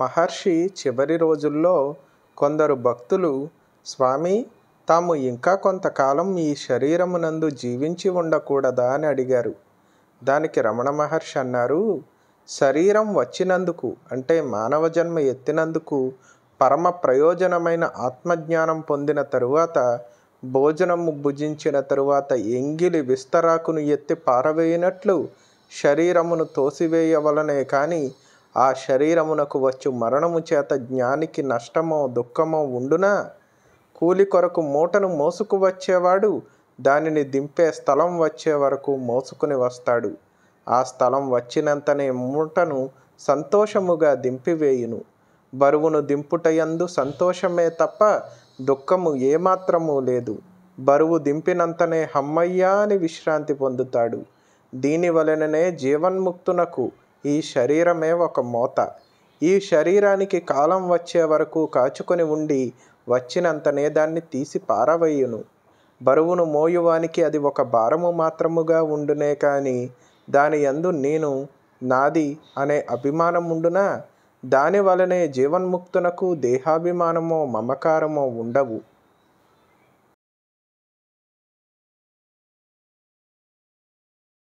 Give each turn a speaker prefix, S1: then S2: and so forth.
S1: మహర్షి చివరి రోజుల్లో కొందరు భక్తులు స్వామి తాము ఇంకా కొంతకాలం ఈ శరీరమునందు జీవించి ఉండకూడదా అని అడిగారు దానికి రమణ మహర్షి అన్నారు శరీరం వచ్చినందుకు అంటే మానవ జన్మ ఎత్తినందుకు పరమ ప్రయోజనమైన ఆత్మజ్ఞానం పొందిన తరువాత భోజనము భుజించిన తరువాత ఎంగిలి విస్తరాకును ఎత్తి పారవేయనట్లు శరీరమును తోసివేయవలనే కానీ ఆ శరీరమునకు వచ్చు మరణము చేత జ్ఞానికి నష్టమో దుఃఖమో ఉండునా కూలి కొరకు మూటను మోసుకు వచ్చేవాడు దానిని దింపే స్థలం వచ్చే వరకు మోసుకుని వస్తాడు ఆ స్థలం వచ్చినంతనే మూటను సంతోషముగా దింపివేయును బరువును దింపుటయందు సంతోషమే తప్ప దుఃఖము ఏమాత్రము లేదు బరువు దింపినంతనే హమ్మయ్యా అని విశ్రాంతి పొందుతాడు దీని వలననే జీవన్ముక్తునకు ఈ శరీరమే ఒక మోత ఈ శరీరానికి కాలం వచ్చే వరకు కాచుకొని ఉండి వచ్చినంతనే దాన్ని తీసి పారవేయును బరువును మోయువానికి అది ఒక భారము మాత్రముగా ఉండునే కాని దాని యందు నేను నాది అనే అభిమానం ఉండునా దానివలనే జీవన్ముక్తునకు దేహాభిమానమో మమకారమో ఉండవు